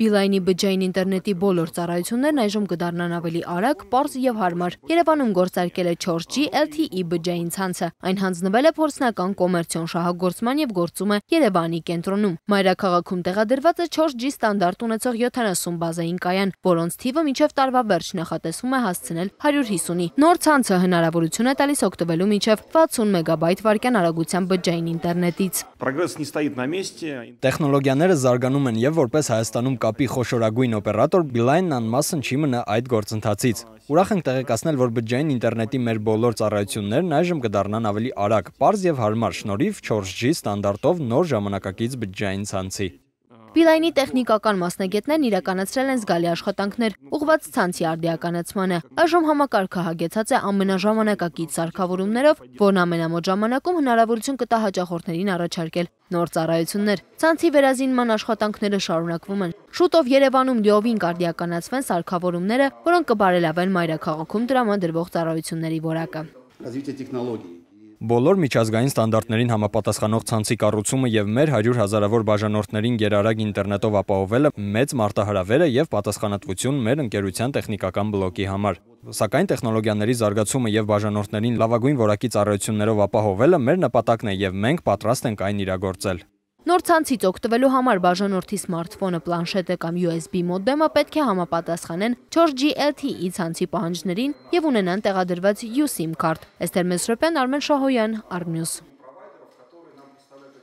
Բիլայնի բջային ինտերնետի բոլոր ծառայություններն այժմ կդառնան ավելի արագ, պարզ եւ հարմար։ Երևանում գործարկել է 4G LTE բջային ցանցը։ Այն հանձնվել է փորձնական կոմերցիոն շահագործման եւ գործում է Երևանի կենտրոնում։ Մայրաքաղաքում տեղադրված է 4G ստանդարտ ունեցող 70 բազային կայան, որոնց թիվը մինչեւ տարվա վերջ նախատեսվում է հասցնել 150-ի։ Նոր ցանցը հնարավորություն է տալիս օգտվելու մինչեւ 60 մեգաբայթ վարկյան արագության բջային ինտերնետից։ Տեխնոլոգիաները զարգանում են եւ որպես Հայաստան Հայաստանում կապի խոշորագույն օպերատոր Beeline-ն անմասն չի մնա այդ գործընթացից։ Ուրախ ենք տեղեկացնել, որ բջջային ինտերնետի մեր բոլոր ծառայություններն այժմ կդառնան ավելի արագ, པարզ եւ հարմար շնորհիվ 4G ստանդարտով նոր ժամանակակից բջջային ցանցի։ Բիլայնի տեխնիկական մասնագետներն իրականացրել են զգալի աշխատանքներ, ուղված ցանցի արդիականացմանը։ Այժմ համակարգը հագեցած է ամենաժամանակակից սարքավորումներով, որն ամենամոտ ժամանակում հնարավորություն կտա հաճախորդներին առաջարկել նոր ծառայություններ։ Ցանցի վերազինման աշխատանքները շարունակվում են։ Շուտով Երևանում լիովին կարդիականացվեն սարքավորումները, որոնք կբարելավեն մայրաքաղաքում տրամադրվող ծառայությունների որակը։ Развитие технологий Բոլոր միջազգային ստանդարտներին համապատասխանող ցանցի կառուցումը եւ մեր 100 հազարավոր բաժանորդներին գերարագ ինտերնետով ապահովելը մեծ մարտահրավեր է եւ պատասխանատվություն մեր ընկերության տեխնիկական բլոկի համար։ Սակայն տեխնոլոգիաների զարգացումը եւ բաժանորդներին լավագույն որակի ծառայություններով ապահովելը մեր նպատակն է եւ մենք պատրաստ ենք այն իրագործել։ Նոր ցանցից օգտվելու համար բաժանորդի սմարթֆոնը, պլանշետը կամ USB մոդեմը պետք է համապատասխանեն 4G LTE ցանցի պահանջներին եւ ունենան տեղադրված eSIM կարտ։ Էստեր Մեսրոպյան, Արմեն Շահոյան, Armnews։